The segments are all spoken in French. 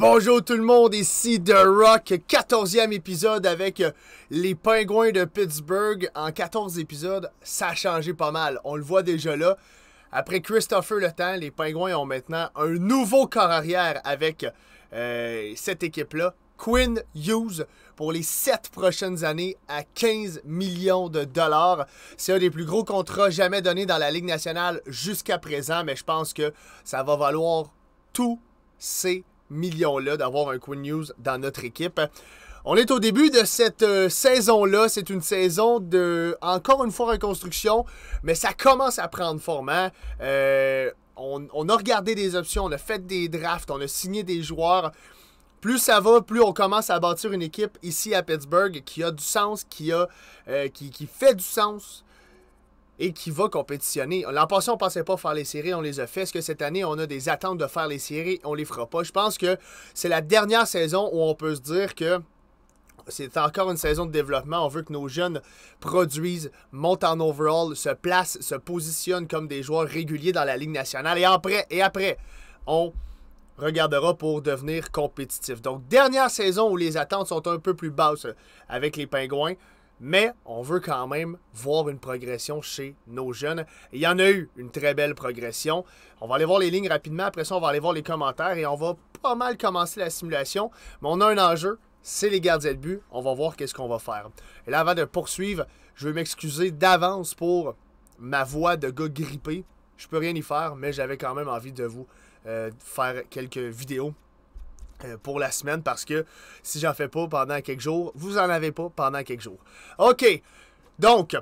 Bonjour tout le monde, ici The Rock, 14e épisode avec euh, les pingouins de Pittsburgh. En 14 épisodes, ça a changé pas mal, on le voit déjà là. Après Christopher Le Temps, les pingouins ont maintenant un nouveau corps arrière avec euh, cette équipe-là, Quinn Hughes, pour les 7 prochaines années à 15 millions de dollars. C'est un des plus gros contrats jamais donnés dans la Ligue nationale jusqu'à présent, mais je pense que ça va valoir tous ces millions là d'avoir un Quinn News dans notre équipe. On est au début de cette euh, saison-là. C'est une saison de, encore une fois, reconstruction, mais ça commence à prendre forme. Hein. Euh, on, a regardé des options, on a fait des drafts, on a signé des joueurs. Plus ça va, plus on commence à bâtir une équipe ici à Pittsburgh qui a du sens, qui, a, euh, qui fait du sens et qui va compétitionner. L'an passé, on ne pensait pas faire les séries, on les a fait. Est-ce que cette année, on a des attentes de faire les séries? On les fera pas. Je pense que c'est la dernière saison où on peut se dire que c'est encore une saison de développement. On veut que nos jeunes produisent, montent en overall, se placent, se positionnent comme des joueurs réguliers dans la Ligue nationale. Et après, et après on regardera pour devenir compétitif. Donc, dernière saison où les attentes sont un peu plus basses avec les Pingouins mais on veut quand même voir une progression chez nos jeunes. il y en a eu une très belle progression. On va aller voir les lignes rapidement, après ça on va aller voir les commentaires et on va pas mal commencer la simulation, mais on a un enjeu, c'est les gardiens de but, on va voir qu'est-ce qu'on va faire. Et là avant de poursuivre, je veux m'excuser d'avance pour ma voix de gars grippé. Je peux rien y faire, mais j'avais quand même envie de vous euh, faire quelques vidéos euh, pour la semaine parce que si j'en fais pas pendant quelques jours, vous en avez pas pendant quelques jours. OK. Donc,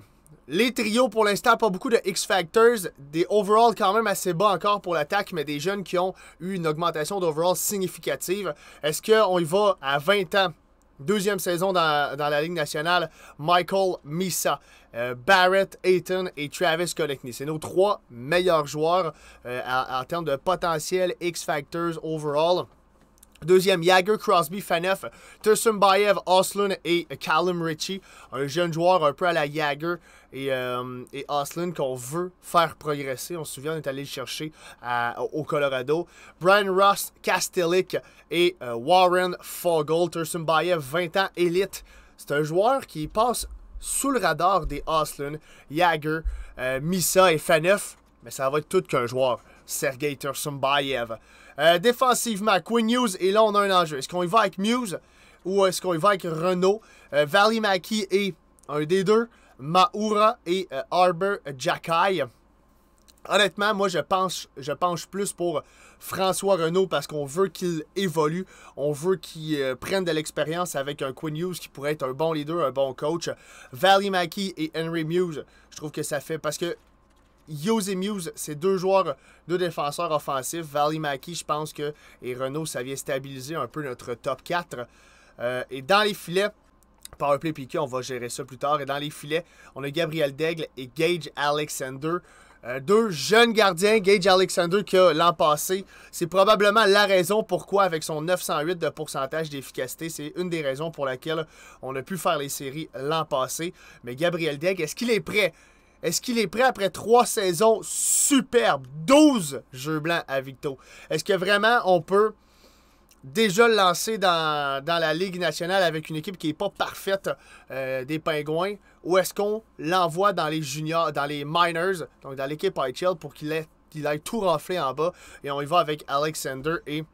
les trios pour l'instant, pas beaucoup de X-Factors. Des overalls quand même assez bas encore pour l'attaque, mais des jeunes qui ont eu une augmentation d'overall significative. Est-ce qu'on y va à 20 ans? Deuxième saison dans, la Ligue nationale, Michael Misa, euh, Barrett Ayton et Travis Konechny. C'est nos trois meilleurs joueurs euh, en termes de potentiel X-Factors overall. Deuxième, Jagger, Crosby, Faneuf, Tursumbaev, Oslund et Callum Ritchie. Un jeune joueur un peu à la Jagger et, euh, qu'on veut faire progresser. On se souvient, on est allé le chercher au Colorado. Brian Ross, Kastelik et euh, Warren Fogel. Tursumbaev, 20 ans, élite. C'est un joueur qui passe sous le radar des Oslund, Jagger, euh, Missa Misa et Faneuf. Mais ça va être tout qu'un joueur. Sergei Tursumbaev. Euh, défensivement, Quinn Hughes, et là, on a un enjeu. Est-ce qu'on y va avec Muse ou est-ce qu'on y va avec Renault? Euh, Valley Mackey et un des deux, Maura et euh, Arbor Jackai. Honnêtement, moi, je penche, je penche plus pour François Renault parce qu'on veut qu'il évolue. On veut qu'il prenne de l'expérience avec un Quinn Hughes qui pourrait être un bon leader, un bon coach. Valley Mackey et Henry Muse, je trouve que ça fait parce que Yosey Muse, c'est deux joueurs, deux défenseurs offensifs. Valley je pense que, et Renault, ça vient stabiliser un peu notre top 4. Euh, et dans les filets, Powerplay piqué, on va gérer ça plus tard. Et dans les filets, on a Gabriel Daigle et Gage Alexander. Euh, deux jeunes gardiens, Gage Alexander qui a l'an passé, c'est probablement la raison pourquoi avec son 908 de pourcentage d'efficacité, c'est une des raisons pour laquelle on a pu faire les séries l'an passé. Mais Gabriel Daigle, est-ce qu'il est prêt? Est-ce qu'il est prêt après trois saisons superbes, 12 jeux blancs à Victo? Est-ce que vraiment on peut déjà le lancer dans, la Ligue nationale avec une équipe qui n'est pas parfaite euh, des Pingouins? Ou est-ce qu'on l'envoie dans les juniors, dans les minors, donc dans l'équipe IHL pour qu'il aille tout renfler en bas et on y va avec Alexander et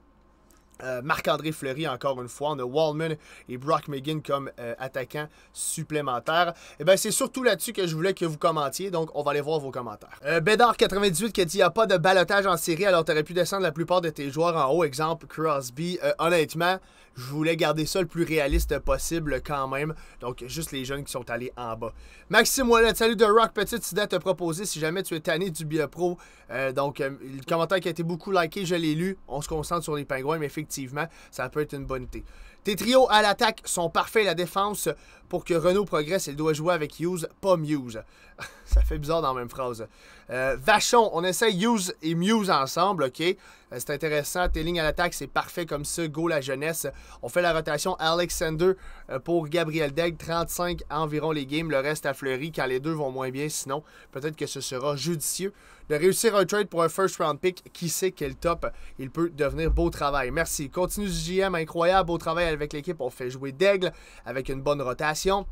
euh, Marc-André Fleury, encore une fois. On a Wallman et Brock McGinn comme euh, attaquants supplémentaires. Et eh bien, c'est surtout là-dessus que je voulais que vous commentiez. Donc, on va aller voir vos commentaires. Euh, bedard 98 qui dit il a pas de balotage en série, alors tu aurais pu descendre la plupart de tes joueurs en haut. Exemple, Crosby. honnêtement, je voulais garder ça le plus réaliste possible quand même. Donc, juste les jeunes qui sont allés en bas. Maxime Wallet, salut de Rock. Petite idée à te proposer si jamais tu es tanné du Biopro. pro euh, donc, euh, le commentaire qui a été beaucoup liké, je l'ai lu. On se concentre sur les pingouins, mais effectivement, ça peut être une bonne idée. Tes trios à l'attaque sont parfaits. La défense, pour que Renault progresse, il doit jouer avec Hughes, pas Muse. Ça fait bizarre dans la même phrase. Euh, Vachon, on essaie Hughes et Muse ensemble, OK? Euh, c'est intéressant. Tes lignes à l'attaque, c'est parfait comme ça. Go la jeunesse. On fait la rotation Alexander euh, pour Gabriel Degg. 35 environ les games. Le reste à Fleury quand les deux vont moins bien. Sinon, peut-être que ce sera judicieux réussir un trade pour un first round pick, qui sait quel top il peut devenir. Beau travail. Merci. Continue du GM, incroyable. Beau travail avec l'équipe. On fait jouer d'aigle avec une bonne rotation.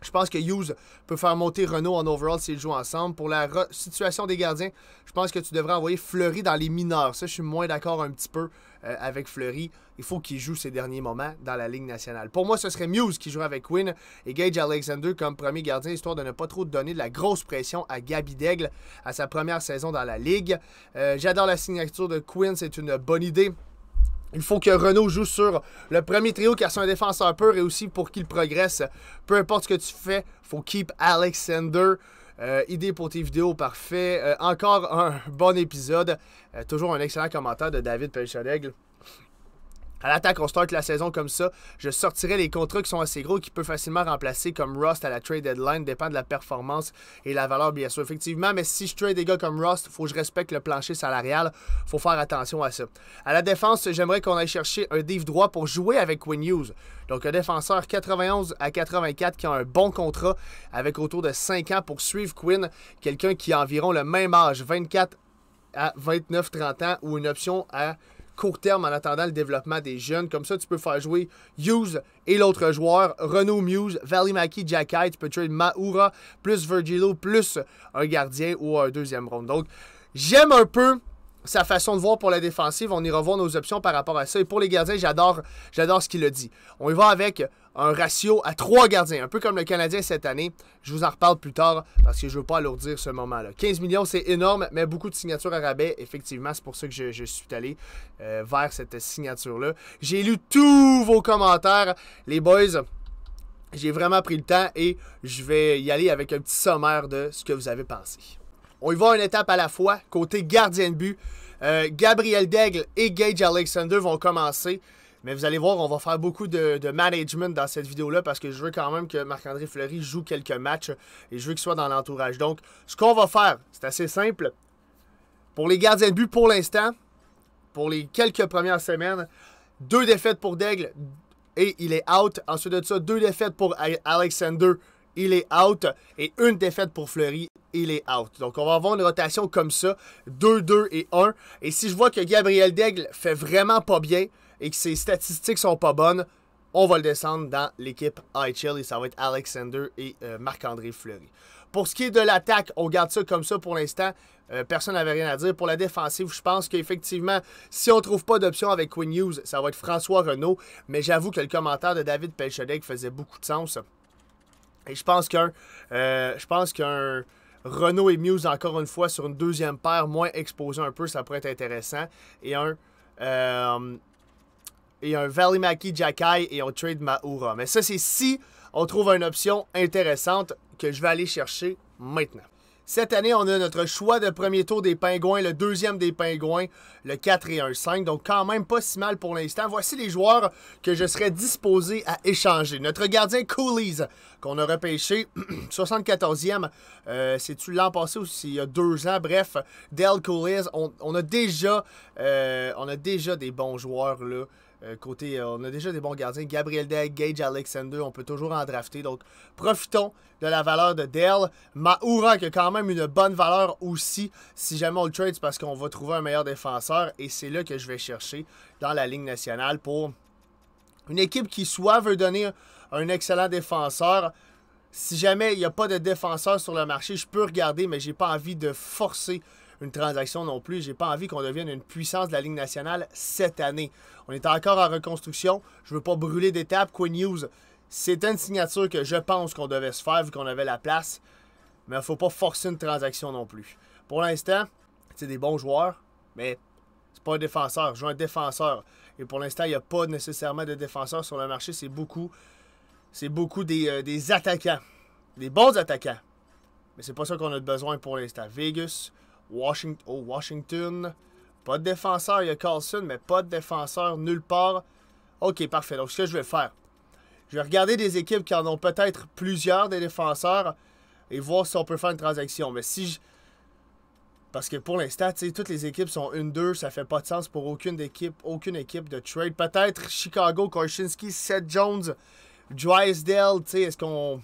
Je pense que Hughes peut faire monter Renault en overall s'ils jouent ensemble. Pour la situation des gardiens, je pense que tu devrais envoyer Fleury dans les mineurs. Ça, je suis moins d'accord un petit peu. Euh, avec Fleury. Il faut qu'il joue ses derniers moments dans la Ligue nationale. Pour moi, ce serait Muse qui joue avec Quinn et Gage Alexander comme premier gardien, histoire de ne pas trop donner de la grosse pression à Gabi Daigle à sa première saison dans la Ligue. Euh, j'adore la signature de Quinn, c'est une bonne idée. Il faut que Renault joue sur le premier trio car c'est un défenseur pur et aussi pour qu'il progresse. Peu importe ce que tu fais, faut keep Alexander. Euh, Idée pour tes vidéos, parfait. Euh, encore un bon épisode. Euh, toujours un excellent commentaire de David Pelchadègle. À l'attaque, on start la saison comme ça. Je sortirais les contrats qui sont assez gros, qui peuvent facilement remplacer comme Rust à la trade deadline. Dépend de la performance et la valeur, bien sûr, effectivement. Mais si je trade des gars comme Rust, faut que je respecte le plancher salarial. faut faire attention à ça. À la défense, j'aimerais qu'on aille chercher un div droit pour jouer avec Quinn Hughes. Donc, un défenseur 91 à 84 qui a un bon contrat avec autour de 5 ans pour suivre Quinn. Quelqu'un qui a environ le même âge, 24 à 29-30 ans, ou une option à court terme en attendant le développement des jeunes. Comme ça, tu peux faire jouer Hughes et l'autre joueur, Renault Muse, Valley Mackey, Jack Tu peux trade Maura plus Virgilio plus un gardien ou un deuxième round. Donc, j'aime un peu sa façon de voir pour la défensive. On y voir nos options par rapport à ça. Et pour les gardiens, j'adore, j'adore ce qu'il a dit. On y va avec un ratio à trois gardiens, un peu comme le Canadien cette année. Je vous en reparle plus tard parce que je ne veux pas alourdir ce moment-là. 15 millions, c'est énorme, mais beaucoup de signatures à rabais. Effectivement, c'est pour ça que je, suis allé euh, vers cette signature-là. J'ai lu tous vos commentaires, les boys. J'ai vraiment pris le temps et je vais y aller avec un petit sommaire de ce que vous avez pensé. On y va une étape à la fois. Côté gardien de but, euh, Gabriel Daigle et Gage Alexander vont commencer. Mais vous allez voir, on va faire beaucoup de, management dans cette vidéo-là parce que je veux quand même que Marc-André Fleury joue quelques matchs et je veux qu'il soit dans l'entourage. Donc, ce qu'on va faire, c'est assez simple. Pour les gardiens de but pour l'instant, pour les quelques premières semaines, deux défaites pour Daigle et il est out. Ensuite de ça, deux défaites pour Alexander, il est out. Et une défaite pour Fleury, il est out. Donc, on va avoir une rotation comme ça, 2-2 et 1. Et si je vois que Gabriel Daigle fait vraiment pas bien, et que ses statistiques sont pas bonnes, on va le descendre dans l'équipe IHL et ça va être Alexander et euh, Marc-André Fleury. Pour ce qui est de l'attaque, on garde ça comme ça pour l'instant. Euh, personne n'avait rien à dire. Pour la défensive, je pense qu'effectivement, si on ne trouve pas d'option avec Quinn Hughes, ça va être François Renault. Mais j'avoue que le commentaire de David Pelchedek faisait beaucoup de sens. Et je pense qu'un. Euh, je pense qu'un. Renault et Muse, encore une fois, sur une deuxième paire, moins exposé un peu, ça pourrait être intéressant. Et un et un Valley Maki Jakai et on trade Maura. Mais ça, c'est si on trouve une option intéressante que je vais aller chercher maintenant. Cette année, on a notre choix de premier tour des Pingouins, le deuxième des Pingouins, le 4 et 1 5. Donc, quand même pas si mal pour l'instant. Voici les joueurs que je serais disposé à échanger. Notre gardien Coolies, qu'on a repêché 74e, c'est-tu euh, l'an passé ou il y a deux ans? Bref, Dell Coolies, on, a déjà, euh, on a déjà des bons joueurs là. Euh, côté, euh, on a déjà des bons gardiens. Gabriel Day, Gage Alexander, on peut toujours en drafter. Donc, profitons de la valeur de Dell. Maoura, qui a quand même une bonne valeur aussi, si jamais on le trade, parce qu'on va trouver un meilleur défenseur. Et c'est là que je vais chercher dans la Ligue nationale pour une équipe qui soit veut donner un excellent défenseur. Si jamais il n'y a pas de défenseur sur le marché, je peux regarder, mais j'ai pas envie de forcer une transaction non plus. J'ai pas envie qu'on devienne une puissance de la Ligue nationale cette année. On est encore en reconstruction. Je veux pas brûler d'étapes. Quinn News, c'est une signature que je pense qu'on devait se faire vu qu'on avait la place. Mais il faut pas forcer une transaction non plus. Pour l'instant, c'est des bons joueurs, mais c'est pas un défenseur. Je veux un défenseur. Et pour l'instant, il n'y a pas nécessairement de défenseur sur le marché. C'est beaucoup. C'est beaucoup des, euh, des attaquants. Des bons attaquants. Mais c'est pas ça qu'on a besoin pour l'instant. Vegas, Washington, oh, Washington. Pas de défenseur, il y a Carlson, mais pas de défenseur nulle part. OK, parfait. Donc, ce que je vais faire, je vais regarder des équipes qui en ont peut-être plusieurs des défenseurs et voir si on peut faire une transaction. Mais si je... Parce que pour l'instant, toutes les équipes sont une deux, ça fait pas de sens pour aucune équipe, aucune équipe de trade. Peut-être Chicago, Korchinski, Seth Jones, Drysdale, est-ce qu'on...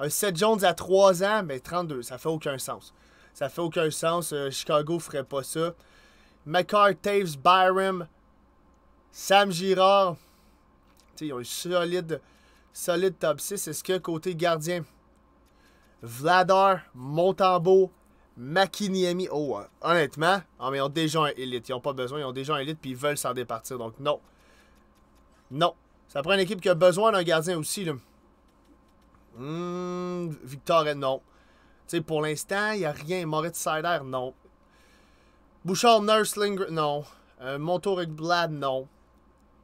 Un Seth Jones à 3 ans, mais 32, ça fait aucun sens. Ça fait aucun sens. Euh, Chicago ferait pas ça. McCart, Taves, Byram, Sam Girard. ils ont un solide, solide top 6. Est-ce que côté gardien, Vladar, Montembeau, Makiniemi. Oh, euh, honnêtement, ah, mais ils ont déjà un élite. Ils n'ont pas besoin. Ils ont déjà un élite puis ils veulent s'en départir. Donc, non. Non. Ça prend une équipe qui a besoin d'un gardien aussi. Là. Hmm, Victor Victor, non sais, pour l'instant, il n'y a rien. Moritz Sider, non. Bouchard Nursling, non. Euh, Montoric Blad, non.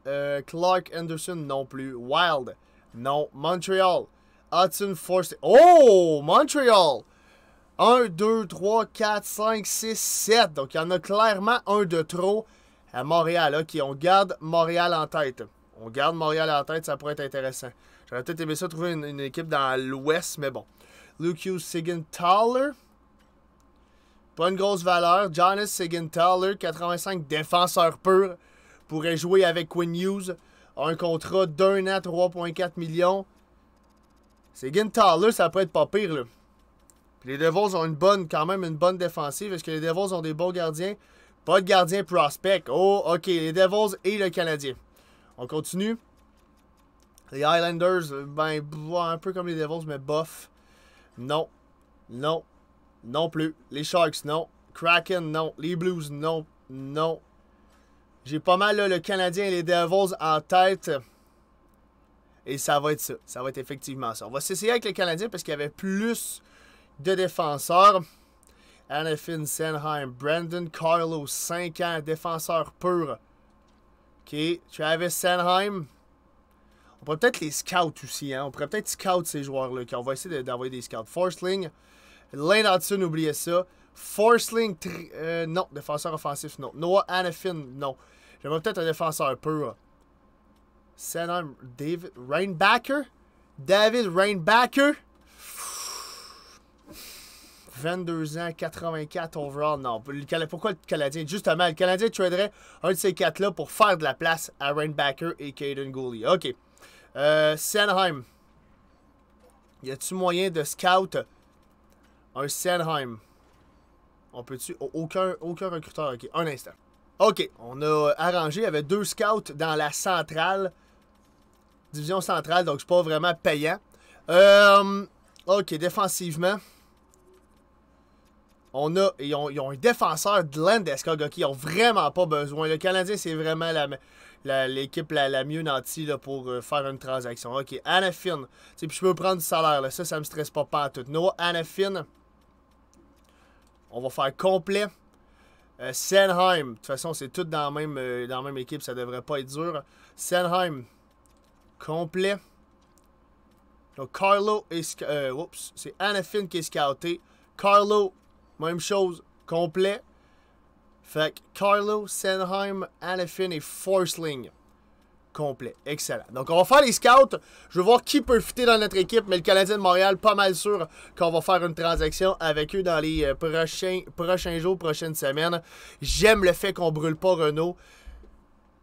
Euh, Clark Anderson, non plus. Wild, non. Montreal. Hudson Force. Oh! Montreal! 1, 2, 3, 4, 5, 6, 7. Donc, il y en a clairement un de trop à Montréal. OK, on garde Montréal en tête. On garde Montréal en tête, ça pourrait être intéressant. J'aurais peut-être aimé ça trouver une équipe dans l'Ouest, mais bon. Luke Sigenthaler. Pas une grosse valeur. Jonas Sigenthaler, 85 défenseur pur, pourrait jouer avec Quinn Hughes. Un contrat d'un à 3,4 millions. Sigenthaler, ça peut être pas pire. Là. les Devils ont une bonne, quand même une bonne défensive. Est-ce que les Devils ont des bons gardiens? Pas de gardien prospect. Oh, OK. Les Devils et le Canadien. On continue. Les Highlanders, ben, un peu comme les Devils, mais bof. Non. Non. Non plus. Les Sharks, non. Kraken, non. Les Blues, non. Non. J'ai pas mal le Canadien et les Devils en tête. Et ça va être ça. Ça va être effectivement ça. On va s'essayer avec les Canadiens parce qu'il y avait plus de défenseurs. Anafin Senheim, Brandon Carlo, 5 ans, défenseur pur. OK. Travis Senheim, on pourrait peut-être les scouts aussi. Hein? On pourrait peut-être scout ces joueurs-là. On va essayer d'envoyer des scouts. Forceling, Lane oubliez ça. Forceling, euh, non. Défenseur offensif, non. Noah Anafin, non. J'aimerais peut-être un défenseur pur. Senheim, David Rainbacker. David Rainbacker. 22 ans, 84 overall. Non, pourquoi le Canadien? Justement, le Canadien traderait un de ces quatre-là pour faire de la place à Rainbacker et Caden Gooley. OK. Euh, Sanheim. Y a-tu moyen de scout un Sanheim? On peut-tu... Aucun, aucun recruteur. OK, un instant. OK, on a arrangé. Il y avait deux scouts dans la centrale. Division centrale, donc c'est pas vraiment payant. Euh, OK, défensivement. On a, ils, ont, un défenseur de l'Andescog qui vraiment pas besoin. Le Canadien, c'est vraiment la, l'équipe la, mieux nantie pour euh, faire une transaction. OK, Anafin. Puis je peux prendre du salaire. Là. Ça, ça me stresse pas pas tout. Noah Anafin. On va faire complet. Euh, Senheim. De toute façon, c'est tout dans la, même, euh, dans même équipe. Ça devrait pas être dur. Senheim. Complet. Donc, Carlo est... Euh, oups, c'est Anafin qui est scouté. Carlo, même chose. Complet. Fait que Carlo, Senheim, Alephine et Forsling. Complet. Excellent. Donc, on va faire les scouts. Je veux voir qui peut fitter dans notre équipe, mais le Canadien de Montréal, pas mal sûr qu'on va faire une transaction avec eux dans les euh, prochains, prochains jours, prochaines semaines. J'aime le fait qu'on brûle pas Renault.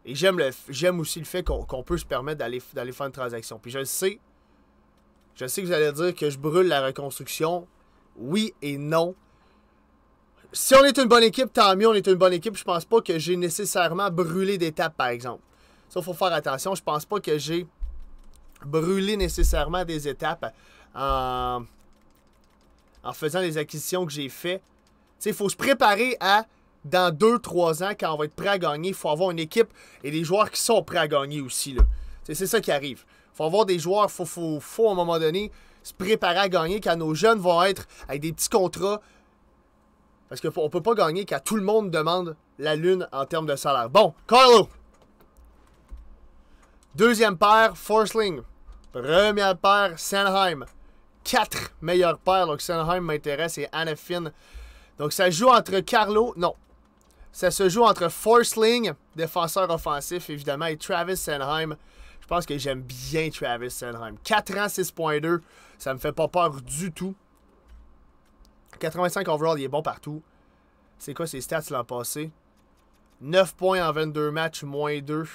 Et j'aime aussi le fait qu'on peut se permettre d'aller faire une transaction. Puis je le sais, je sais que vous allez dire que je brûle la reconstruction. Oui et non si on est une bonne équipe, tant mieux, on est une bonne équipe. Je pense pas que j'ai nécessairement brûlé d'étapes, par exemple. Ça, il faut faire attention. Je pense pas que j'ai brûlé nécessairement des étapes en, faisant les acquisitions que j'ai faites. Il faut se préparer à, dans 2-3 ans, quand on va être prêt à gagner, il faut avoir une équipe et des joueurs qui sont prêts à gagner aussi. C'est ça qui arrive. Il faut avoir des joueurs, il faut, faut, faut à un moment donné se préparer à gagner quand nos jeunes vont être avec des petits contrats parce qu'on peut pas gagner quand tout le monde demande la lune en termes de salaire. Bon, Carlo. Deuxième paire, Forsling. Première paire, Sennheim. Quatre meilleures paires. Donc, Sennheim m'intéresse et Anne Donc, ça joue entre Carlo. Non. Ça se joue entre Forsling, défenseur offensif, évidemment, et Travis Sennheim. Je pense que j'aime bien Travis Sennheim. 4 ans, 6.2. Ça me fait pas peur du tout. 85 overall, il est bon partout. C'est quoi ses stats l'an passé? 9 points en 22 matchs, moins 2.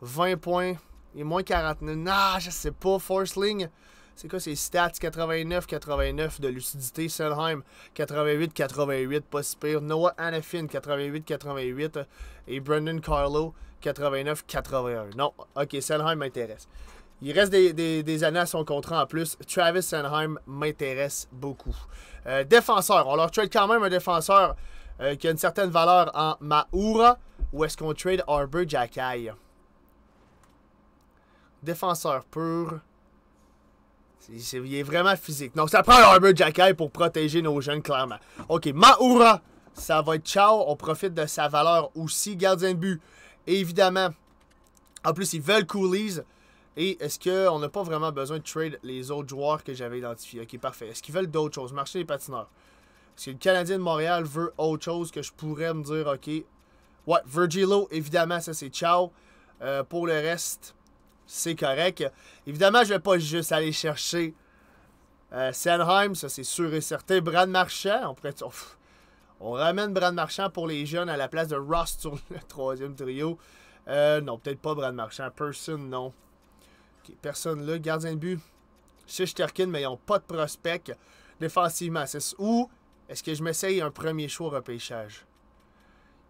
20 points et moins 49. Non, nah, je sais pas. Forceling, c'est quoi ses stats? 89-89 de lucidité. Selheim, 88-88, pas si pire. Noah Anafin, 88-88. Et Brendan Carlo, 89-81. Non, ok, Selheim m'intéresse. Il reste des, années à son contrat en plus. Travis Sennheim m'intéresse beaucoup. Euh, défenseur, on leur trade quand même un défenseur euh, qui a une certaine valeur en maura ou est-ce qu'on trade Arbor Jackai? Défenseur pur. il est vraiment physique. Donc ça prend Arbor Jackai pour protéger nos jeunes clairement. Ok, maura ça va être ciao. On profite de sa valeur aussi. Gardien de but, évidemment. En plus, ils veulent Coolies. Et est-ce qu'on n'a pas vraiment besoin de trade les autres joueurs que j'avais identifiés? Ok, parfait. Est-ce qu'ils veulent d'autres choses? Marcher les patineurs. Est-ce que le Canadien de Montréal veut autre chose que je pourrais me dire, ok. Ouais, Virgilo, évidemment, ça c'est ciao. Euh, pour le reste, c'est correct. Évidemment, je ne vais pas juste aller chercher euh, ça c'est sûr et certain. Brad Marchand, on pourrait. on ramène Brad Marchand pour les jeunes à la place de Ross sur le troisième trio. Euh, non, peut-être pas Brad Marchand. Person, non personne là. Gardien de but, Shishterkin, mais ils n'ont pas de prospect défensivement. c'est où? est-ce que je m'essaye un premier choix au repêchage?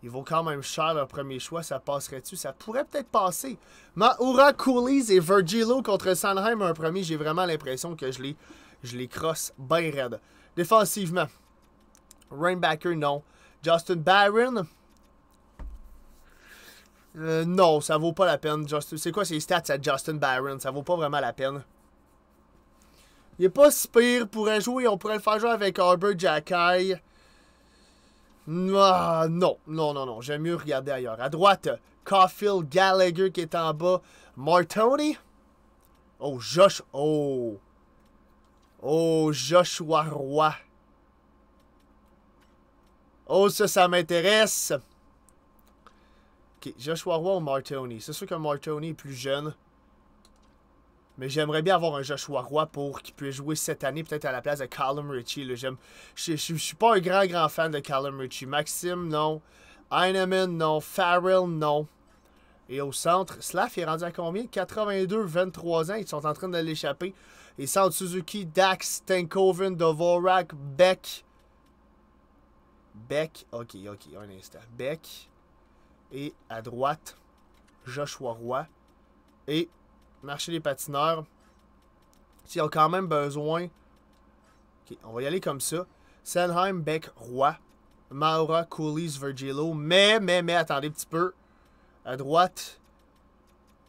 Il vaut quand même cher leur premier choix. Ça passerait-tu? Ça pourrait peut-être passer. Maura Coolies et Virgilo contre Sanheim, un premier. J'ai vraiment l'impression que je les, je les crosse bien raide. Défensivement, Rainbacker, non. Justin Barron, euh, non, ça vaut pas la peine. C'est quoi ces stats à Justin Barron? Ça vaut pas vraiment la peine. Il est pas si pire. pourrait jouer. On pourrait le faire jouer avec Arbor Jacky. Ah, non, non, non, non. J'aime mieux regarder ailleurs. À droite, Caulfield Gallagher qui est en bas. Martoni. Oh, Josh. Oh. Oh, Joshua Roy. Oh, ça, ça m'intéresse. Joshua Roy ou Martoni? C'est sûr que Martoni est plus jeune. Mais j'aimerais bien avoir un Joshua Roy pour qu'il puisse jouer cette année, peut-être à la place de Callum Ritchie. Je ne suis pas un grand, grand fan de Callum Ritchie. Maxime, non. Heinemann, non. Farrell, non. Et au centre, Slav est rendu à combien 82, 23 ans. Ils sont en train de l'échapper. Et sans Suzuki, Dax, de Dvorak, Beck. Beck, ok, ok, un instant. Beck. Et à droite, Joshua Roy. Et marché des patineurs, y a quand même besoin. on va y aller comme ça. Sanheim, Beck, Roy. Maura, Coolies, Virgilo. Mais, mais, mais, attendez un petit peu. À droite,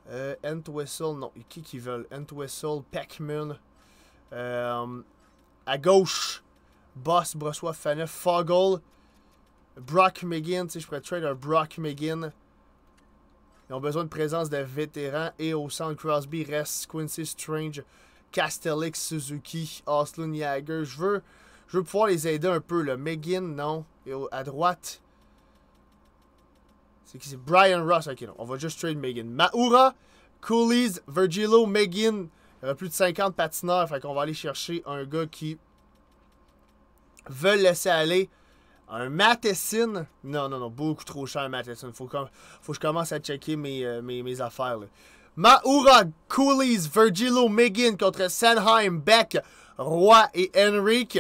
euh, Entwistle, non, qui qui veulent Entwistle, pac euh, à gauche, Boss, Brossois, Faneuf, Foggle. Brock McGinn, tu sais, je pourrais trade un Brock McGinn. Ils ont besoin de présence de vétérans et au centre Crosby reste Quincy Strange, Castellix, Suzuki, Oslund Jagger. Je veux, je veux pouvoir les aider un peu. Là. McGinn, non. Et à droite, c'est qui c'est Brian Ross. Ok, non, on va juste trade Megan. Maura, Coolies, Virgilo, Megan. Il y aura plus de 50 patineurs. Fait qu'on va aller chercher un gars qui veut laisser aller. Un Matheson. Non, non, non, beaucoup trop cher un Matheson. Faut que, faut je commence à checker mes, euh, affaires. Là. Maura, Coolies, Virgilo, Megan contre Sanheim, Beck, Roy et Henrik.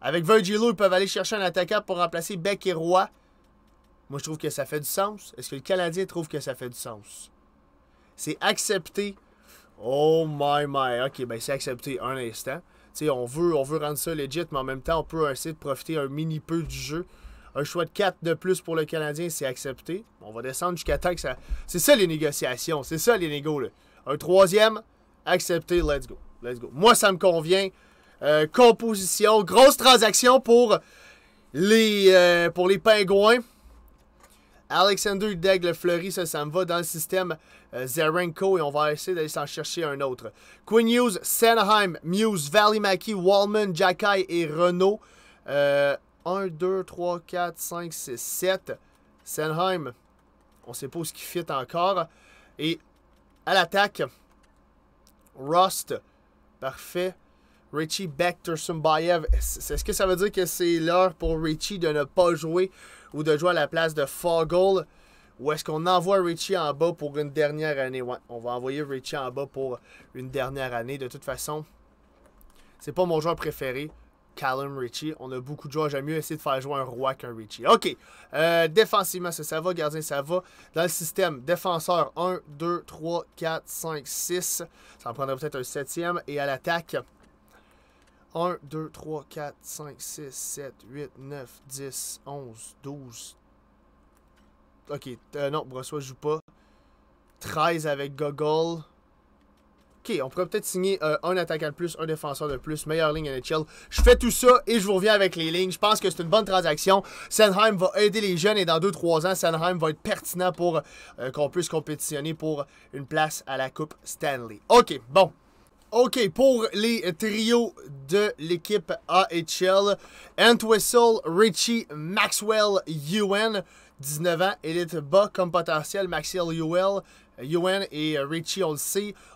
Avec Virgilo, ils peuvent aller chercher un attaquant pour remplacer Beck et Roy. Moi, je trouve que ça fait du sens. Est-ce que le Canadien trouve que ça fait du sens? C'est accepté. Oh my my. Ok, ben c'est accepté un instant on veut, on veut rendre ça legit, mais en même temps, on peut essayer de profiter un mini peu du jeu. Un choix de 4 de plus pour le Canadien, c'est accepté. On va descendre jusqu'à temps que ça. C'est ça les négociations, c'est ça les négos. Un troisième, accepté, let's go. Let's go. Moi, ça me convient. Euh, composition, grosse transaction pour les, euh, pour les pingouins. Alexander Daigle Fleury, ça, ça me va dans le système euh, Zarenko et on va essayer d'aller s'en chercher un autre. Quinn Hughes, Sanheim, Muse, Valley Mackey, Wallman, Jacky et Renault. 1, 2, 3, 4, 5, 6, 7. Sanheim, on ne sait pas où ce qui fit encore. Et à l'attaque, Rust, parfait. Richie Bector Sumbaev. Est-ce que ça veut dire que c'est l'heure pour Richie de ne pas jouer ou de jouer à la place de Fogel? Ou est-ce qu'on envoie Richie en bas pour une dernière année? Ouais, on va envoyer Richie en bas pour une dernière année. De toute façon, c'est pas mon joueur préféré. Callum Richie. On a beaucoup de joueurs. J'aime mieux essayer de faire jouer un roi qu'un Richie. OK. Euh, défensivement, ça, ça va. Gardien, ça va. Dans le système, défenseur 1, 2, 3, 4, 5, 6. Ça en prendrait peut-être un septième. Et à l'attaque, 1, 2, 3, 4, 5, 6, 7, 8, 9, 10, 11, 12, Ok, euh, non, Brossois joue pas. 13 avec Gogol. Ok, on pourrait peut-être signer euh, un attaquant de plus, un défenseur de plus, meilleure ligne NHL. Je fais tout ça et je vous reviens avec les lignes. Je pense que c'est une bonne transaction. Sennheim va aider les jeunes et dans 2-3 ans, Sennheim va être pertinent pour euh, qu'on puisse compétitionner pour une place à la Coupe Stanley. Ok, bon. OK, pour les trios de l'équipe AHL, Antwistle, Richie, Maxwell, UN 19 ans, élite bas comme potentiel, Maxiel Ewell, et Richie, on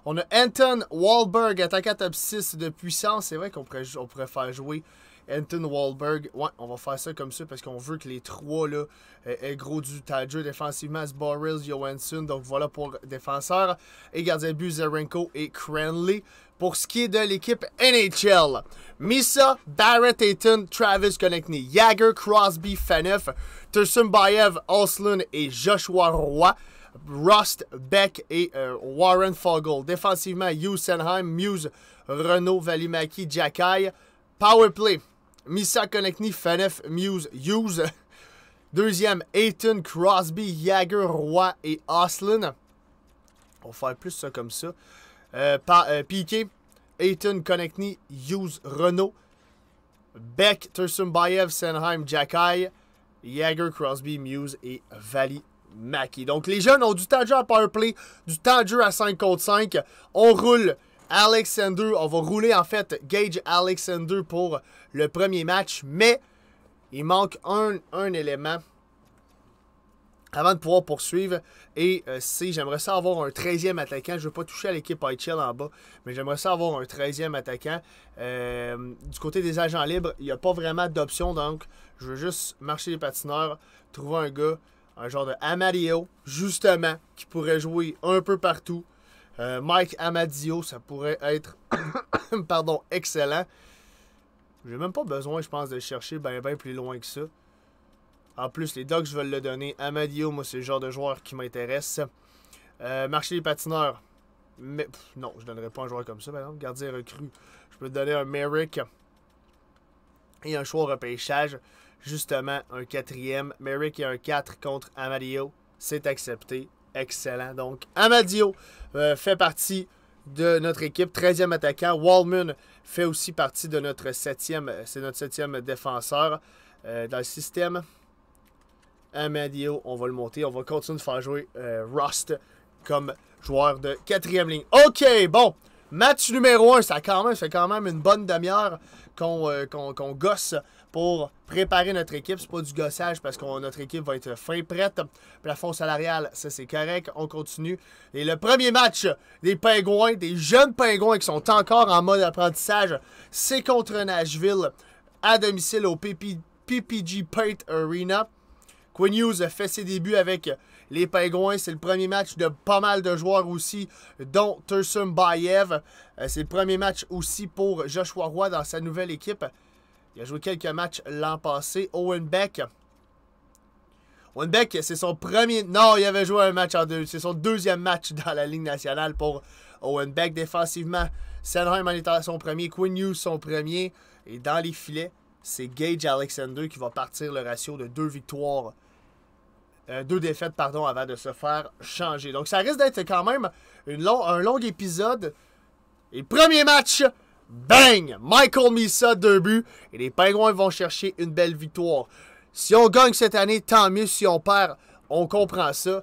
On a Anton Wahlberg, attaquant top 6 de puissance. C'est vrai qu'on pourrait, faire jouer Anton Wahlberg. Ouais, on va faire ça comme ça parce qu'on veut que les trois là, euh, aient gros du tas défensivement. Sborils, Johansson. Donc voilà pour défenseur. Et gardien but Zerenko et Cranley pour ce qui est de l'équipe NHL. Misa, Barrett Ayton, Travis Konechny, Jagger, Crosby, Faneuf, Bayev, Oslund et Joshua Roy. Rust, Beck et euh, Warren Fogle. Défensivement, Hughes, Senheim, Muse, Renault, Valimaki, Jackay. Powerplay, Misa Konechny, Fanef, Muse, Hughes. Deuxième, Ayton, Crosby, Jagger, Roy et Oslin. On va faire plus ça comme ça. Euh, Piquet, euh, Ayton Konechny, Hughes Renault, Beck, Tursumbaev, Senheim, Jackay, Jagger, Crosby, Muse et Valley Mackie. Donc les jeunes ont du temps de à powerplay, du temps de à 5 contre 5. On roule Alexander, on va rouler en fait Gage Alexander pour le premier match, mais il manque un élément avant de pouvoir poursuivre. Et si, euh, j'aimerais ça avoir un 13e attaquant. Je ne veux pas toucher à l'équipe Hitchell en bas, mais j'aimerais ça avoir un 13e attaquant. Euh, du côté des agents libres, il n'y a pas vraiment d'option. Donc, je veux juste marcher les patineurs, trouver un gars, un genre de Amadio, justement, qui pourrait jouer un peu partout. Euh, Mike Amadio, ça pourrait être, pardon, excellent. J'ai même pas besoin, je pense, de chercher bien ben plus loin que ça. En plus, les dogs veulent le donner. Amadio, moi, c'est le genre de joueur qui m'intéresse. Euh, marché des patineurs. Mais, non, je ne donnerai pas un joueur comme ça, par exemple. Gardien recru. Je peux donner un Merrick et un choix repêchage. Justement, un quatrième. Merrick et un 4 contre Amadio. C'est accepté. Excellent. Donc, Amadio euh, fait partie de notre équipe. 13e attaquant. Wallman fait aussi partie de notre 7e. C'est notre 7 défenseur euh, dans le système. Amadio, on va le monter. On va continuer de faire jouer euh, Rust comme joueur de quatrième ligne. OK, bon. Match numéro 1, ça, quand fait quand même une bonne demi-heure euh, qu'on gosse pour préparer notre équipe. C'est pas du gossage parce que notre équipe va être fin prête. Plafond salarial, ça c'est correct. On continue. Et le premier match des Pingouins, des jeunes Pingouins qui sont encore en mode apprentissage, c'est contre Nashville à domicile au PPG Paint Arena. Quinn Hughes a fait ses débuts avec les Pingouins. C'est le premier match de pas mal de joueurs aussi, dont Tursum Bayev. Euh, c'est le premier match aussi pour Joshua Roy dans sa nouvelle équipe. Il a joué quelques matchs l'an passé. Owen Beck. Owen Beck, c'est son premier... Non, il avait joué un match en deux. C'est son deuxième match dans la Ligue nationale pour Owen Beck. Défensivement, Sennheim en est son premier. Quinn Hughes, son premier. Et dans les filets, c'est Gage Alexander qui va partir le ratio de deux victoires, euh, deux défaites, pardon, avant de se faire changer. Donc ça risque d'être quand même une un long épisode. Et premier match, bang! Michael Misa, deux buts. Et les Penguins vont chercher une belle victoire. Si on gagne cette année, tant mieux. Si on perd, on comprend ça.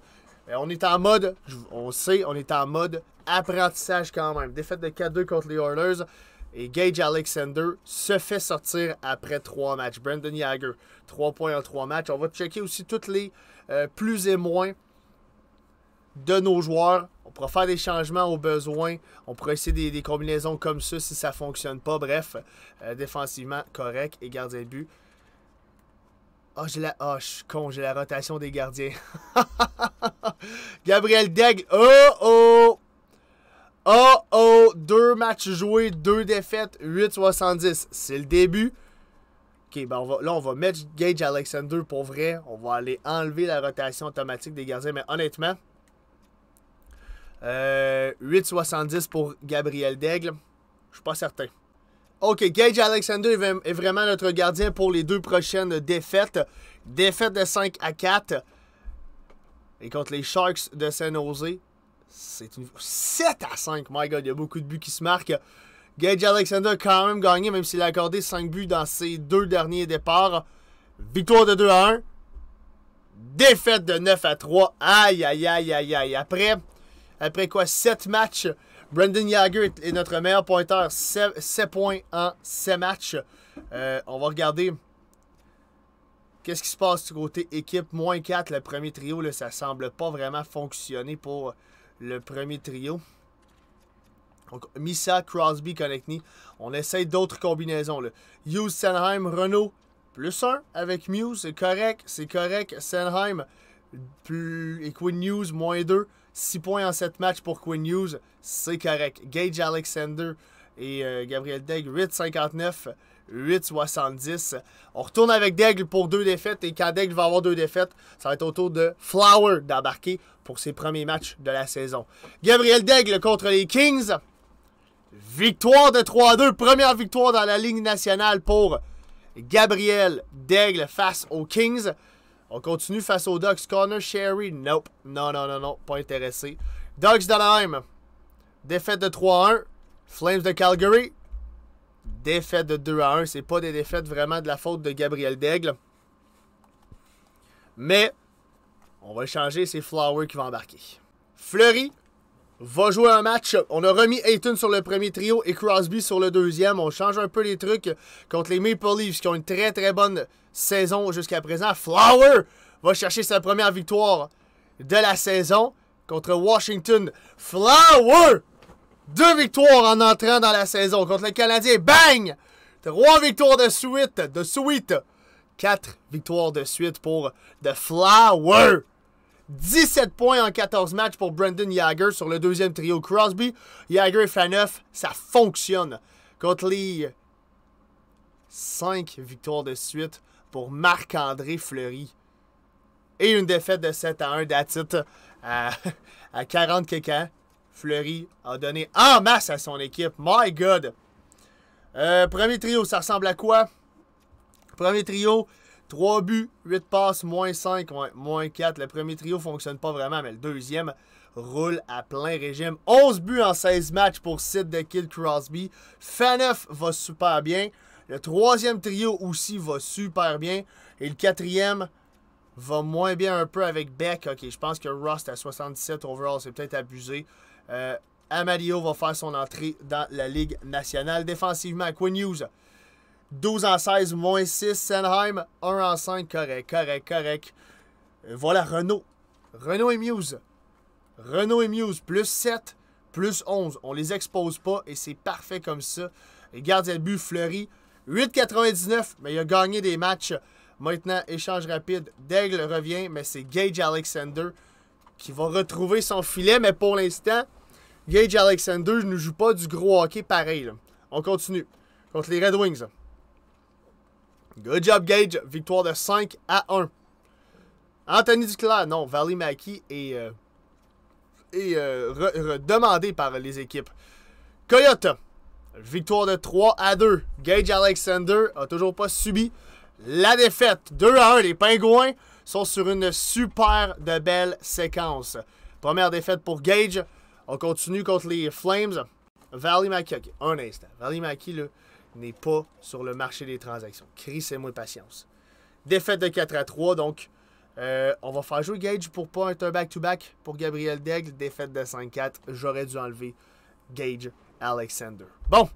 on est en mode, on sait, on est en mode apprentissage quand même. Défaite de 4-2 contre les Oilers. Et Gage Alexander se fait sortir après trois matchs. Brandon Yager, trois points en trois matchs. On va checker aussi toutes les euh, plus et moins de nos joueurs. On pourra faire des changements aux besoins. On pourra essayer des, combinaisons comme ça si ça ne fonctionne pas. Bref, euh, défensivement correct et gardien de but. Ah, oh, la. Oh, je suis con, j'ai la rotation des gardiens. Gabriel Degg. Oh, oh! Oh oh, deux matchs joués, deux défaites, 8,70. C'est le début. OK, ben on va, là, on va mettre Gage Alexander pour vrai. On va aller enlever la rotation automatique des gardiens. Mais honnêtement, euh, 8,70 pour Gabriel Daigle. Je suis pas certain. OK, Gage Alexander est vraiment notre gardien pour les deux prochaines défaites. Défaite de 5 à 4. Et contre les Sharks de San Jose. C'est une... 7 à 5. My God, il y a beaucoup de buts qui se marquent. Gage Alexander a quand même gagné, même s'il a accordé 5 buts dans ses deux derniers départs. Victoire de 2 à 1. Défaite de 9 à 3. Aïe, aïe, aïe, aïe, aïe. Après, après quoi, 7 matchs, Brendan Yager est notre meilleur pointeur. 7, points en 7 matchs. Euh, on va regarder qu'est-ce qui se passe du côté équipe. Moins 4, le premier trio, Ça ça semble pas vraiment fonctionner pour le premier trio. Donc, Misa, Crosby, Connectney. On essaye d'autres combinaisons. Hughes, Senheim, Renault, plus 1 avec Muse. C'est correct, c'est correct. Senheim plus, et Quinn Hughes, moins 2. 6 points en 7 matchs pour Quinn News. C'est correct. Gage Alexander et euh, Gabriel Degg, 8,59. 8-70. On retourne avec Daigle pour deux défaites et quand Daigle va avoir deux défaites, ça va être au tour de Flower d'embarquer pour ses premiers matchs de la saison. Gabriel Daigle contre les Kings. Victoire de 3-2, première victoire dans la Ligue nationale pour Gabriel Daigle face aux Kings. On continue face aux Ducks. Corner, Sherry, nope. Non, non, non, non, pas intéressé. Ducks d'Anaheim, défaite de 3-1. Flames de Calgary, Défaite de 2 à 1. C'est pas des défaites vraiment de la faute de Gabriel Daigle. Mais on va changer, c'est Flower qui va embarquer. Fleury va jouer un match. On a remis Ayton sur le premier trio et Crosby sur le deuxième. On change un peu les trucs contre les Maple Leafs qui ont une très très bonne saison jusqu'à présent. Flower va chercher sa première victoire de la saison contre Washington. Flower deux victoires en entrant dans la saison contre le Canadien. Bang! Trois victoires de suite. De suite. Quatre victoires de suite pour The Flower. 17 points en 14 matchs pour Brendan Yager sur le deuxième trio Crosby. Yager et Faneuf, ça fonctionne. Contre les 5 victoires de suite pour Marc-André Fleury. Et une défaite de 7 à 1 d'Atit à, à 40 quelqu'un. Fleury a donné en masse à son équipe. My God! Euh, premier trio, ça ressemble à quoi? Premier trio, 3 buts, 8 passes, moins 5, moins 4. Le premier trio ne fonctionne pas vraiment, mais le deuxième roule à plein régime. 11 buts en 16 matchs pour Sid de Kill Crosby. Faneuf va super bien. Le troisième trio aussi va super bien. Et le quatrième va moins bien un peu avec Beck. Ok, je pense que Rust à 67 overall, c'est peut-être abusé. Euh, Amadio va faire son entrée dans la Ligue nationale. Défensivement, Quinn News. 12 en 16, moins 6. Senheim, 1 en 5. Correct, correct, correct. Euh, voilà Renault. Renault et Muse. Renault et Muse, plus 7, plus 11. On les expose pas et c'est parfait comme ça. Et gardien de but, Fleury, 8,99, mais il a gagné des matchs. Maintenant, échange rapide. Daigle revient, mais c'est Gage Alexander qui va retrouver son filet, mais pour l'instant, Gage Alexander ne joue pas du gros hockey pareil. On continue. Contre les Red Wings. Good job, Gage. Victoire de 5 à 1. Anthony Duclair, non, Valley Mackey est, euh, est euh, redemandé par les équipes. Coyote, victoire de 3 à 2. Gage Alexander a toujours pas subi la défaite. 2 à 1, les Pingouins sont sur une super de belle séquence. Première défaite pour Gage. On continue contre les Flames. Valley Mackey, ok, un instant. Valley Maki, là, n'est pas sur le marché des transactions. Chris c'est moi patience. Défaite de 4 à 3, donc euh, on va faire jouer Gage pour pas être un back-to-back pour Gabriel Daigle. Défaite de 5-4. J'aurais dû enlever Gage Alexander. Bon.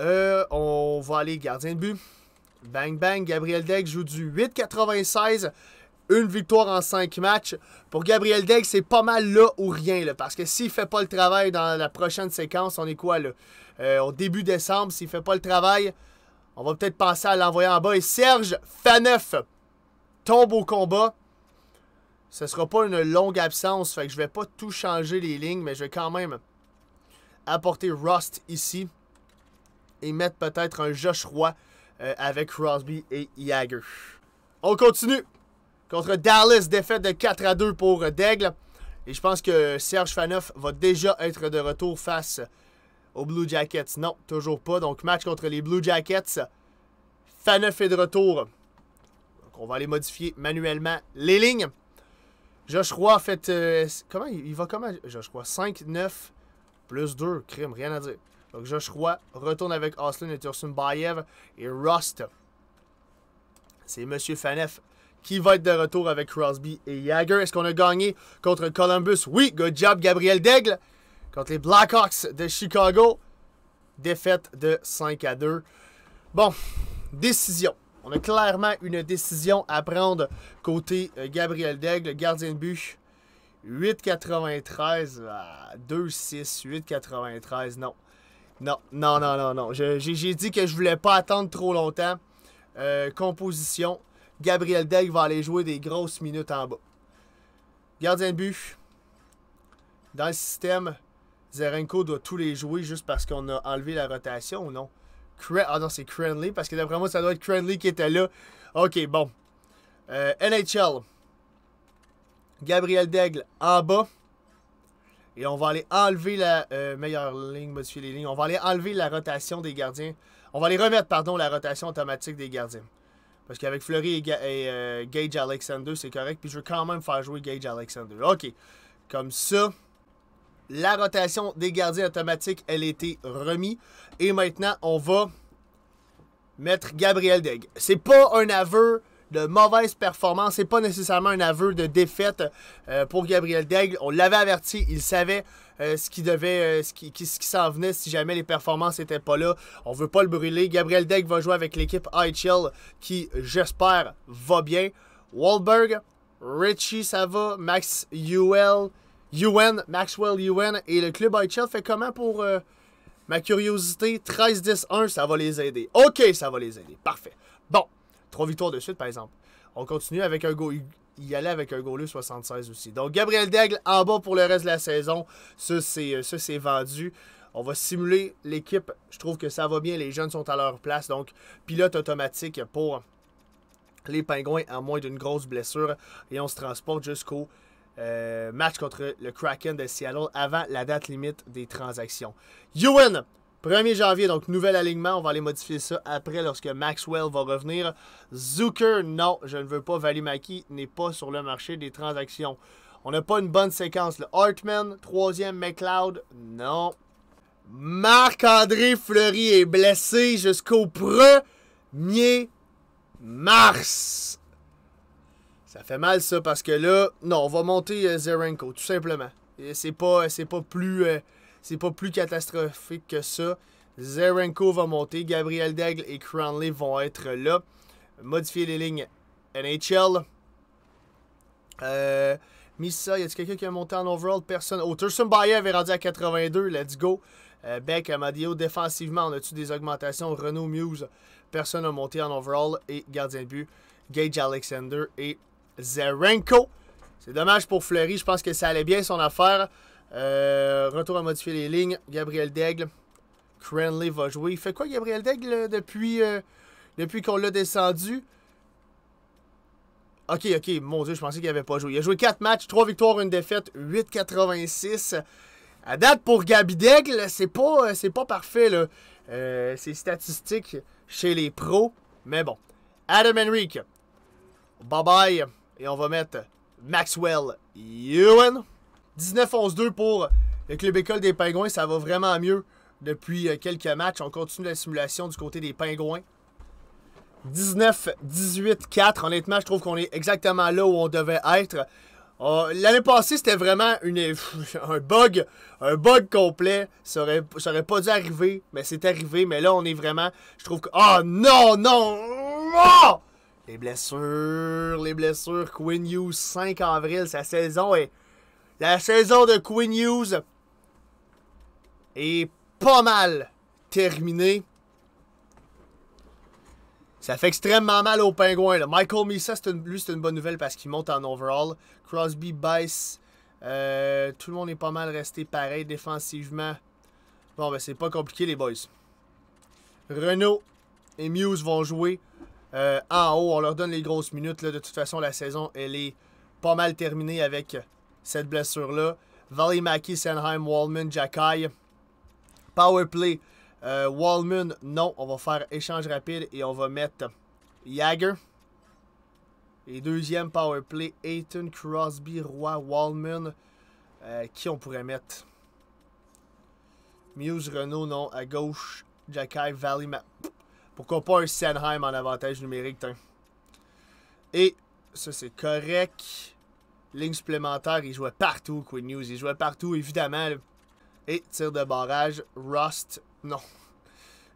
Euh, on va aller gardien de but. Bang bang, Gabriel Daigle joue du 8-96. Une victoire en cinq matchs. Pour Gabriel Degg, c'est pas mal là ou rien. Là, parce que s'il fait pas le travail dans la prochaine séquence, on est quoi là? Euh, au début décembre, s'il fait pas le travail, on va peut-être passer à l'envoyer en bas. Et Serge Faneuf tombe au combat. Ce sera pas une longue absence. Fait que je vais pas tout changer les lignes, mais je vais quand même apporter Rust ici. Et mettre peut-être un Josh Roy euh, avec Crosby et Jagger. On continue contre Dallas, défaite de 4 à 2 pour Daigle. Et je pense que Serge Faneuf va déjà être de retour face aux Blue Jackets. Non, toujours pas. Donc, match contre les Blue Jackets. Faneuf est de retour. Donc, on va aller modifier manuellement les lignes. Josh Roy fait... Euh, comment il, va comment, Josh Roy? 5, 9, plus 2. Crime, rien à dire. Donc, Josh Roy retourne avec Oslin et Tursun Bayev et Rust. C'est Monsieur Faneuf qui va être de retour avec Crosby et Jagger. Est-ce qu'on a gagné contre Columbus? Oui, good job Gabriel Daigle. Contre les Blackhawks de Chicago, défaite de 5 à 2. Bon, décision. On a clairement une décision à prendre côté euh, Gabriel Daigle, gardien de but. 8,93 à 2,6, 8,93, non. Non, non, non, non, non. J'ai dit que je voulais pas attendre trop longtemps. Euh, composition, Gabriel Degg va aller jouer des grosses minutes en bas. Gardien de but. Dans le système, Zerenko doit tous les jouer juste parce qu'on a enlevé la rotation ou non? ah non, c'est Cranley parce que d'après moi, ça doit être Cranley qui était là. Ok, bon. Euh, NHL. Gabriel Daigle en bas. Et on va aller enlever la euh, meilleure ligne, modifier les lignes. On va aller enlever la rotation des gardiens. On va aller remettre, pardon, la rotation automatique des gardiens. Parce qu'avec Fleury et, euh, Gage Alexander, c'est correct. Puis je vais quand même faire jouer Gage Alexander. OK. Comme ça, la rotation des gardiens automatiques, elle a été remise. Et maintenant, on va mettre Gabriel Degg. C'est pas un aveu de mauvaise performance. C'est pas nécessairement un aveu de défaite euh, pour Gabriel Daigle. On l'avait averti, il savait euh, ce qui devait, euh, ce qui, qui, s'en venait si jamais les performances n'étaient pas là. On veut pas le brûler. Gabriel Daigle va jouer avec l'équipe IHL qui, j'espère, va bien. Wahlberg, Richie, ça va. Max Ul UN, Maxwell UN et le club IHL fait comment pour ma curiosité 13-10-1, ça va les aider. Ok, ça va les aider. Parfait. Bon. Trois victoires de suite, par exemple. On continue avec un go. Il allait avec un golu 76 aussi. Donc, Gabriel Daigle en bas pour le reste de la saison. Euh, ça, c'est vendu. On va simuler l'équipe. Je trouve que ça va bien. Les jeunes sont à leur place. Donc, pilote automatique pour les Pingouins à moins d'une grosse blessure. Et on se transporte jusqu'au euh, match contre le Kraken de Seattle avant la date limite des transactions. Ewan 1er janvier, donc nouvel alignement. On va aller modifier ça après lorsque Maxwell va revenir. Zucker, non, je ne veux pas. Valimaki n'est pas sur le marché des transactions. On n'a pas une bonne séquence. Le Hartman, troisième McLeod, non. Marc-André Fleury est blessé jusqu'au 1er mars. Ça fait mal ça parce que là, non, on va monter euh, Zerenko, tout simplement. C'est pas, c'est pas plus... Euh, c'est pas plus catastrophique que ça. Zerenko va monter, Gabriel Daigle et Cranley vont être là. Modifier les lignes NHL. Euh, Missa, y a-t-il quelqu'un qui a monté en overall? Personne. Oh, Tursun Bayer est rendu à 82, let's go. Euh, Beck, Amadio, défensivement, on a-tu des augmentations? Renault Muse, personne n'a monté en overall. Et gardien de but, Gage Alexander et Zerenko. C'est dommage pour Fleury, je pense que ça allait bien son affaire. Euh, retour à modifier les lignes. Gabriel Daigle. Cranley va jouer. Il fait quoi, Gabriel Daigle, depuis, euh, depuis qu'on l'a descendu? Ok, ok, mon Dieu, je pensais qu'il avait pas joué. Il a joué 4 matchs, 3 victoires, 1 défaite, 8-86 À date, pour Gabi Daigle, c'est pas, euh, pas parfait, là. Euh, statistiques chez les pros. Mais bon. Adam Henrique. Bye bye. Et on va mettre Maxwell Ewan. 19-11-2 pour le club école des Pingouins. Ça va vraiment mieux depuis euh, quelques matchs. On continue la simulation du côté des Pingouins. 19-18-4. Honnêtement, je trouve qu'on est exactement là où on devait être. Euh, l'année passée, c'était vraiment une, un bug, un bug complet. Ça aurait, pas dû arriver, mais c'est arrivé. Mais là, on est vraiment, je trouve que... Oh non, non! Les blessures, les blessures. Quinn Hughes, 5 avril, sa saison est la saison de Queen Hughes est pas mal terminée. Ça fait extrêmement mal aux pingouins. Michael Misa, lui, c'est une bonne nouvelle parce qu'il monte en overall. Crosby, Bice, euh, tout le monde est pas mal resté pareil défensivement. Bon, ben c'est pas compliqué les boys. Renault et Muse vont jouer euh, en haut. On leur donne les grosses minutes. De toute façon, la saison, elle est pas mal terminée avec cette blessure-là. Valley Mackey, Senheim, Wallman, Jackay. Powerplay, euh, Wallman, non. On va faire échange rapide et on va mettre Jagger. Et deuxième powerplay, Ayton, Crosby, Roy, Wallman. Euh, qui on pourrait mettre Muse, Renault, non. À gauche, Jackay, Valley Pourquoi pas un Senheim en avantage numérique, hein? Et ça, c'est correct. Ligne supplémentaire, il jouait partout, Quinn News. Il jouait partout, évidemment. Et tir de barrage, Rust. Non.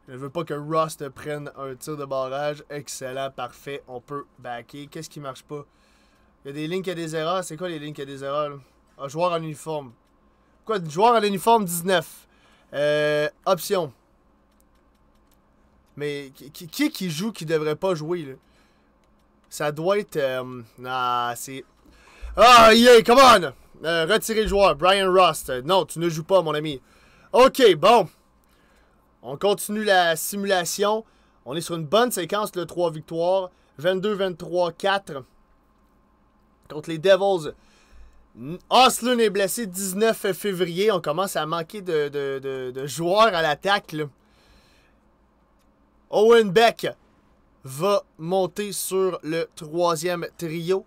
Je ne veux pas que Rust prenne un tir de barrage. Excellent, parfait. On peut backer. Qu'est-ce qui marche pas? Il y a des lignes qui a des erreurs. C'est quoi les lignes qui a des erreurs? Un ah, joueur en uniforme. Quoi? Joueur en uniforme 19. Euh, option. Mais qui, qui qui joue qui devrait pas jouer Ça doit être. Non, euh, ah, c'est. Ah, yay, come on! Euh, retirez le joueur, Brian Rust. non, tu ne joues pas, mon ami. OK, bon. On continue la simulation. On est sur une bonne séquence le 3 victoires. 22-23-4 contre les Devils. Oslund est blessé 19 février. On commence à manquer de, de joueurs à l'attaque. Owen Beck va monter sur le troisième trio.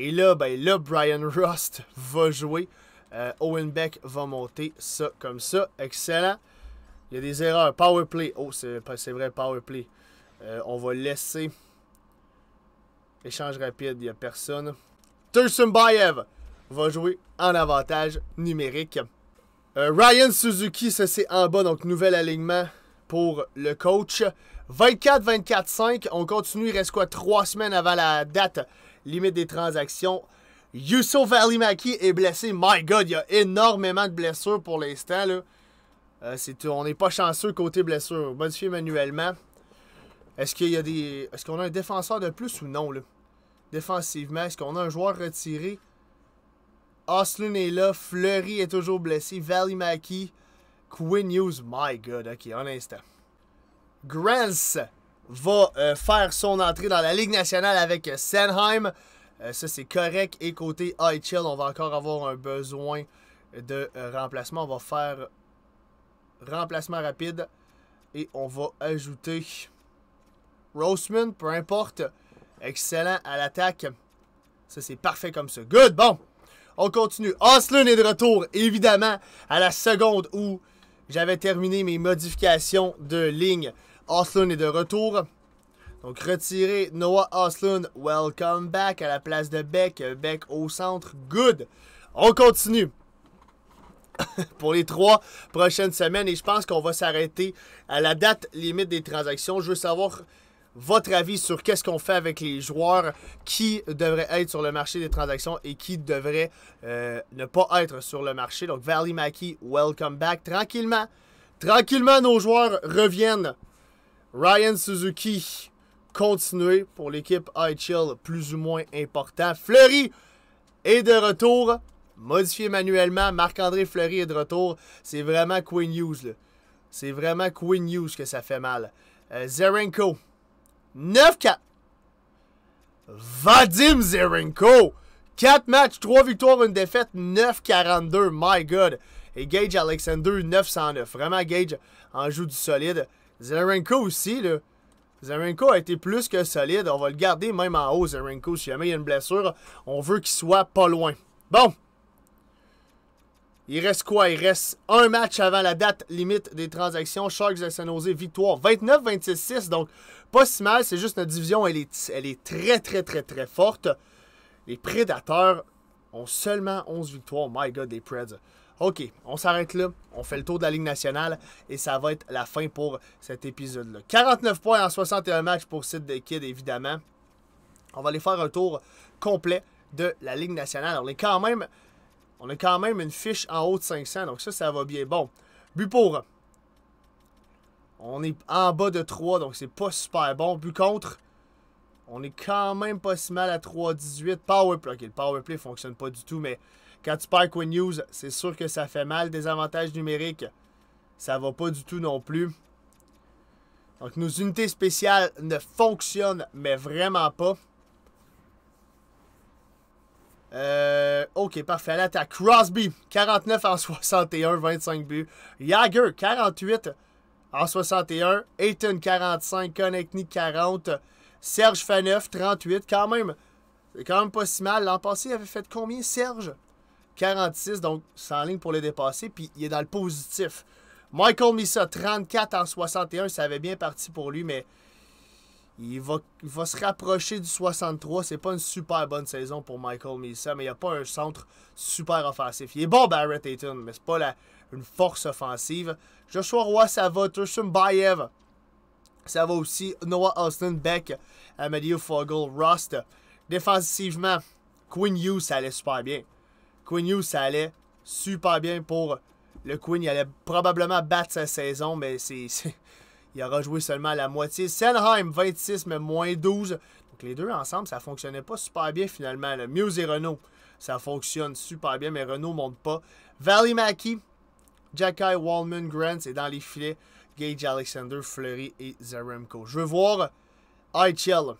Et là, ben là, Brian Rust va jouer. Euh, Owen Beck va monter ça comme ça. Excellent. Il y a des erreurs. Power play. Oh, c'est vrai, power play. Euh, on va laisser. Échange rapide, il n'y a personne. Bayev va jouer en avantage numérique. Euh, Ryan Suzuki, ça c'est en bas, donc nouvel alignement pour le coach. 24-24-5, on continue, il reste quoi, trois semaines avant la date limite des transactions. Yusuf Valimaki est blessé. My God, il y a énormément de blessures pour l'instant. Euh, on n'est pas chanceux côté blessures. Modifier manuellement. Est-ce qu'il y a des. Est-ce qu'on a un défenseur de plus ou non là? Défensivement, est-ce qu'on a un joueur retiré? Oslin est là, Fleury est toujours blessé, Valimaki, Quinn news my god, ok, un instant. Grants, va euh, faire son entrée dans la Ligue nationale avec euh, Sennheim. Euh, ça, c'est correct. Et côté Chill, on va encore avoir un besoin de remplacement. On va faire remplacement rapide. Et on va ajouter Roseman, peu importe. Excellent à l'attaque. Ça, c'est parfait comme ça. Good, bon. On continue. Oslund est de retour, évidemment, à la seconde où j'avais terminé mes modifications de ligne. Oslund est de retour. Donc retiré Noah Oslund. Welcome back à la place de Beck. Beck au centre. Good. On continue. pour les trois prochaines semaines. Et je pense qu'on va s'arrêter à la date limite des transactions. Je veux savoir votre avis sur qu'est-ce qu'on fait avec les joueurs qui devraient être sur le marché des transactions et qui devrait euh, ne pas être sur le marché. Donc, Valley Mackey, welcome back. Tranquillement, tranquillement, nos joueurs reviennent Ryan Suzuki, continué pour l'équipe Chill. plus ou moins important. Fleury est de retour, modifié manuellement. Marc-André Fleury est de retour. C'est vraiment Queen news C'est vraiment Queen News que ça fait mal. Euh, Zerenko, 9-4. Vadim Zerenko, 4 matchs, 3 victoires, 1 défaite, 9-42. My God. Et Gage Alexander, 909. Vraiment, Gage en joue du solide. Zarenko aussi, là. Zarenko a été plus que solide. On va le garder même en haut, Zarenko. Si jamais il y a une blessure, on veut qu'il soit pas loin. Bon. Il reste quoi? Il reste un match avant la date limite des transactions. Sharks de San Jose, victoire 29-26-6. Donc, pas si mal. C'est juste notre division, elle est, elle est très, très, très, très forte. Les Prédateurs ont seulement 11 victoires. My God, les Preds. OK, on s'arrête là. On fait le tour de la Ligue nationale et ça va être la fin pour cet épisode-là. 49 points en 61 matchs pour Sid de Kid, évidemment. On va aller faire un tour complet de la Ligue nationale. On est quand même, on a quand même une fiche en haut de 500, donc ça, ça va bien. Bon, but pour. On est en bas de 3, donc c'est pas super bon. But contre, on est quand même pas si mal à 3-18. Powerplay, OK, le powerplay fonctionne pas du tout, mais quand tu perds Quinn News, c'est sûr que ça fait mal des avantages numériques. Ça va pas du tout non plus. Donc nos unités spéciales ne fonctionnent, mais vraiment pas. Euh, ok, parfait. À l'attaque, Crosby, 49 en 61, 25 buts. Jagger, 48 en 61. Ayton, 45. Konechny, 40. Serge Faneuf, 38. Quand même, c'est quand même pas si mal. L'an passé, il avait fait combien, Serge 46, donc c'est en ligne pour le dépasser, puis il est dans le positif. Michael Misa, 34 en 61, ça avait bien parti pour lui, mais il va, va se rapprocher du 63. C'est pas une super bonne saison pour Michael Misa, mais il n'y a pas un centre super offensif. Il est bon, Barrett Ayton, mais c'est pas la, une force offensive. Joshua Roy, ça va. Tushum Bayev, ça va aussi. Noah Austin, Beck, Amadio Fogel, Rust. Défensivement, Quinn Hughes, ça allait super bien. Quinn Hughes, ça allait super bien pour le Queen. Il allait probablement battre sa saison, mais il aura joué seulement la moitié. Senheim, 26, mais moins 12. Donc les deux ensemble, ça fonctionnait pas super bien finalement. Le Muse et Renault, ça fonctionne super bien, mais Renault monte pas. Valley Mackey, Jacky Wallman, Grant, et dans les filets. Gage Alexander, Fleury et Zaremko. Je veux voir IHL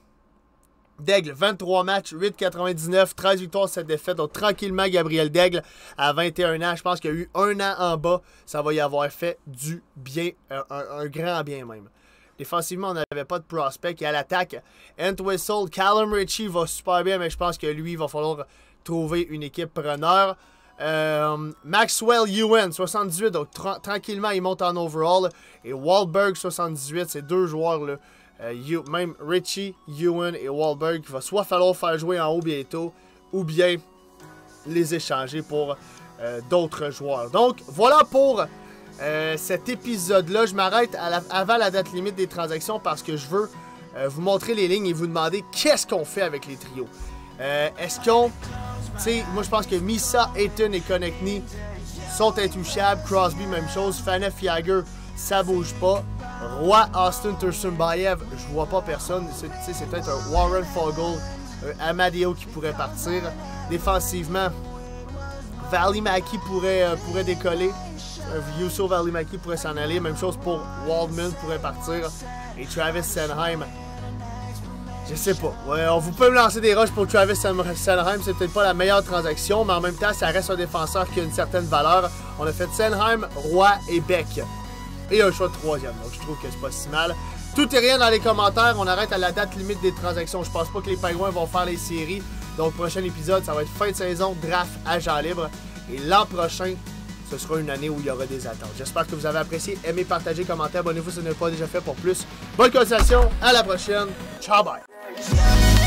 Daigle, 23 matchs, 8,99, 13 victoires, 7 défaites. Donc, tranquillement, Gabriel Daigle, à 21 ans, je pense qu'il y a eu un an en bas, ça va y avoir fait du bien, un, grand bien même. Défensivement, on n'avait pas de prospect. Et à l'attaque, Entwistle, Callum Ritchie va super bien, mais je pense que lui, il va falloir trouver une équipe preneur. Euh, Maxwell UN, 78, donc tranquillement, il monte en overall. Et Wahlberg, 78, ces deux joueurs-là euh, même Richie, Ewan et Wahlberg, il va soit falloir faire jouer en haut bientôt, ou bien les échanger pour euh, d'autres joueurs. Donc, voilà pour euh, cet épisode-là. Je m'arrête avant la date limite des transactions parce que je veux vous montrer les lignes et vous demander qu'est-ce qu'on fait avec les trios. Est-ce qu'on... Tu sais, moi je pense que Misa, Ayton et Connectney sont intouchables. Crosby, même chose. Fanef, Jagger, ça bouge pas. Roy Austin Tursunbayev, je vois pas personne. C'est peut-être un Warren Fogel, un Amadeo qui pourrait partir. Défensivement, Valimaki pourrait, euh, pourrait décoller. Euh, Yusso Valimaki pourrait s'en aller. Même chose pour Waldman pourrait partir. Et Travis Sennheim, Je sais pas. on vous peut me lancer des rushs pour Travis ce C'est peut-être pas la meilleure transaction, mais en même temps, ça reste un défenseur qui a une certaine valeur. On a fait Sennheim, Roy et Beck et un choix troisième. Donc je trouve que c'est pas si mal. Tout et rien dans les commentaires. On arrête à la date limite des transactions. Je pense pas que les Pingouins vont faire les séries. Donc prochain épisode, ça va être fin de saison, draft, agent libre. Et l'an prochain, ce sera une année où il y aura des attentes. J'espère que vous avez apprécié. Aimez, partagez, commentez, abonnez-vous si ce n'est pas déjà fait pour plus. Bonne conversation, à la prochaine. Ciao, bye.